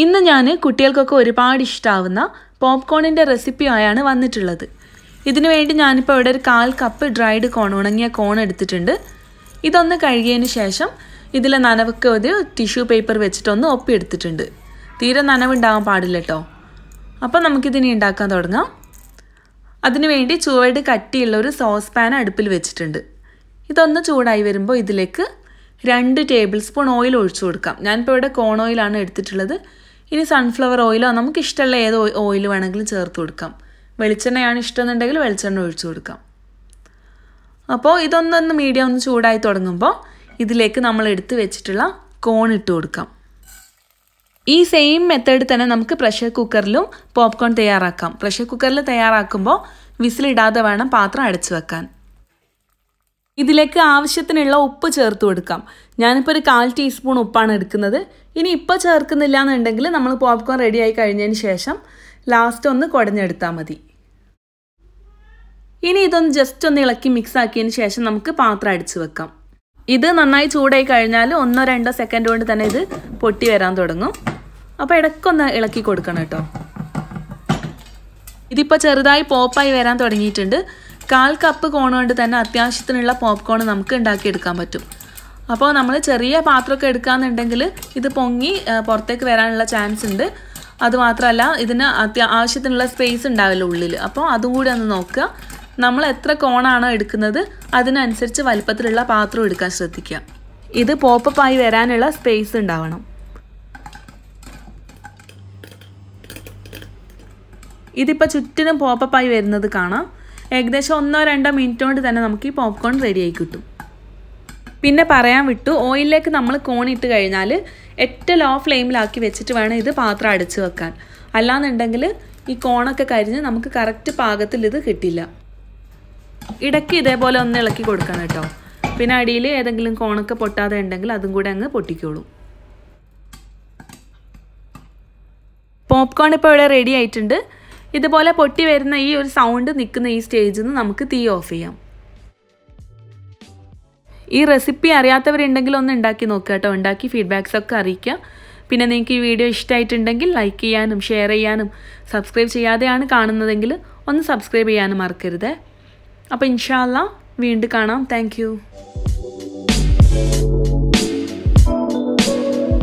ഇന്ന് ഞാൻ കുട്ടികൾക്കൊക്കെ ഒരുപാട് ഇഷ്ടമാവുന്ന പോപ്കോണിൻ്റെ ആയാണ് വന്നിട്ടുള്ളത് ഇതിനു വേണ്ടി ഞാനിപ്പോൾ ഇവിടെ ഒരു കാൽ കപ്പ് ഡ്രൈഡ് കോൺ ഉണങ്ങിയ കോൺ എടുത്തിട്ടുണ്ട് ഇതൊന്ന് കഴുകിയതിന് ശേഷം ഇതിലെ നനവൊക്കെ ഒരു ടിഷ്യൂ പേപ്പർ വെച്ചിട്ടൊന്ന് ഒപ്പിയെടുത്തിട്ടുണ്ട് തീരെ നനവുണ്ടാവാൻ പാടില്ല കേട്ടോ അപ്പോൾ നമുക്കിതിനെ ഉണ്ടാക്കാൻ തുടങ്ങാം അതിനുവേണ്ടി ചുവട് കട്ടിയുള്ള ഒരു സോസ് പാൻ അടുപ്പിൽ വെച്ചിട്ടുണ്ട് ഇതൊന്ന് ചൂടായി വരുമ്പോൾ ഇതിലേക്ക് രണ്ട് ടേബിൾ സ്പൂൺ ഓയിൽ ഒഴിച്ചു കൊടുക്കാം ഞാനിപ്പോൾ ഇവിടെ കോൺ ഓയിലാണ് എടുത്തിട്ടുള്ളത് ഇനി സൺഫ്ലവർ ഓയിലോ നമുക്ക് ഇഷ്ടമുള്ള ഏത് ഓയിൽ വേണമെങ്കിലും ചേർത്ത് കൊടുക്കാം വെളിച്ചെണ്ണയാണ് ഇഷ്ടമെന്നുണ്ടെങ്കിൽ വെളിച്ചെണ്ണ ഒഴിച്ചു കൊടുക്കാം അപ്പോൾ ഇതൊന്നൊന്ന് മീഡിയം ഒന്ന് ചൂടായി തുടങ്ങുമ്പോൾ ഇതിലേക്ക് നമ്മൾ എടുത്ത് വെച്ചിട്ടുള്ള കോൺ ഇട്ട് കൊടുക്കാം ഈ സെയിം മെത്തേഡ് തന്നെ നമുക്ക് പ്രഷർ കുക്കറിലും പോപ്കോൺ തയ്യാറാക്കാം പ്രഷർ കുക്കറിൽ തയ്യാറാക്കുമ്പോൾ വിസിലിടാതെ വേണം പാത്രം അടച്ചു വെക്കാൻ ഇതിലേക്ക് ആവശ്യത്തിനുള്ള ഉപ്പ് ചേർത്ത് കൊടുക്കാം ഞാനിപ്പോൾ ഒരു കാൽ ടീസ്പൂൺ ഉപ്പാണ് എടുക്കുന്നത് ഇനി ഇപ്പം ചേർക്കുന്നില്ല എന്നുണ്ടെങ്കിൽ നമ്മൾ പോപ്കോൺ റെഡിയായി കഴിഞ്ഞതിന് ശേഷം ലാസ്റ്റ് ഒന്ന് കുടഞ്ഞെടുത്താൽ മതി ഇനി ഇതൊന്ന് ജസ്റ്റ് ഒന്ന് ഇളക്കി മിക്സ് ആക്കിയതിന് ശേഷം നമുക്ക് പാത്രം അടിച്ചു വെക്കാം ഇത് നന്നായി ചൂടായി കഴിഞ്ഞാൽ ഒന്നോ രണ്ടോ സെക്കൻഡ് കൊണ്ട് തന്നെ ഇത് പൊട്ടി വരാൻ തുടങ്ങും അപ്പോൾ ഇടയ്ക്കൊന്ന് ഇളക്കി കൊടുക്കണം കേട്ടോ ഇതിപ്പോൾ ചെറുതായി പോപ്പായി വരാൻ തുടങ്ങിയിട്ടുണ്ട് കാൽ കപ്പ് കോൺ കൊണ്ട് തന്നെ അത്യാവശ്യത്തിനുള്ള പോപ്കോൺ നമുക്ക് ഉണ്ടാക്കിയെടുക്കാൻ പറ്റും അപ്പോൾ നമ്മൾ ചെറിയ പാത്രമൊക്കെ എടുക്കുകയെന്നുണ്ടെങ്കിൽ ഇത് പൊങ്ങി പുറത്തേക്ക് വരാനുള്ള ചാൻസ് ഉണ്ട് അതുമാത്രമല്ല ഇതിന് അത്യ ആവശ്യത്തിനുള്ള സ്പേസ് ഉണ്ടാവില്ല ഉള്ളിൽ അപ്പോൾ അതും കൂടി ഒന്ന് നോക്കുക നമ്മൾ എത്ര കോണാണോ എടുക്കുന്നത് അതിനനുസരിച്ച് വലിപ്പത്തിലുള്ള പാത്രം എടുക്കാൻ ശ്രദ്ധിക്കുക ഇത് പോപ്പപ്പായി വരാനുള്ള സ്പേസ് ഉണ്ടാവണം ഇതിപ്പോൾ ചുറ്റിനും പോപ്പപ്പായി വരുന്നത് കാണാം ഏകദേശം ഒന്നോ രണ്ടോ മിനിറ്റ് കൊണ്ട് തന്നെ നമുക്ക് ഈ പോപ്കോൺ റെഡിയായി കിട്ടും പിന്നെ പറയാൻ വിട്ടു ഓയിലിലേക്ക് നമ്മൾ കോണിട്ട് കഴിഞ്ഞാൽ ഏറ്റവും ലോ ഫ്ലെയിമിലാക്കി വെച്ചിട്ട് വേണം ഇത് പാത്രം അടച്ചു വെക്കാൻ അല്ലാന്നുണ്ടെങ്കിൽ ഈ കോണൊക്കെ കരിഞ്ഞ് നമുക്ക് കറക്റ്റ് പാകത്തിൽ ഇത് കിട്ടില്ല ഇടയ്ക്ക് ഇതേപോലെ ഒന്ന് ഇളക്കി കൊടുക്കണം കേട്ടോ പിന്നെ അടിയിൽ ഏതെങ്കിലും കോണൊക്കെ പൊട്ടാതെ ഉണ്ടെങ്കിൽ അതും കൂടെ അങ്ങ് പൊട്ടിക്കോളൂ പോപ്കോൺ ഇപ്പോൾ ഇവിടെ റെഡി ആയിട്ടുണ്ട് ഇതുപോലെ പൊട്ടി വരുന്ന ഈ ഒരു സൗണ്ട് നിൽക്കുന്ന ഈ സ്റ്റേജിൽ നിന്ന് നമുക്ക് തീ ഓഫ് ചെയ്യാം ഈ റെസിപ്പി അറിയാത്തവരുണ്ടെങ്കിൽ ഒന്ന് ഉണ്ടാക്കി നോക്കുക കേട്ടോ ഉണ്ടാക്കി ഫീഡ്ബാക്സ് ഒക്കെ അറിയിക്കുക പിന്നെ നിങ്ങൾക്ക് ഈ വീഡിയോ ഇഷ്ടമായിട്ടുണ്ടെങ്കിൽ ലൈക്ക് ചെയ്യാനും ഷെയർ ചെയ്യാനും സബ്സ്ക്രൈബ് ചെയ്യാതെയാണ് കാണുന്നതെങ്കിൽ ഒന്ന് സബ്സ്ക്രൈബ് ചെയ്യാനും മറക്കരുത് അപ്പോൾ ഇൻഷാല്ല വീണ്ടും കാണാം താങ്ക്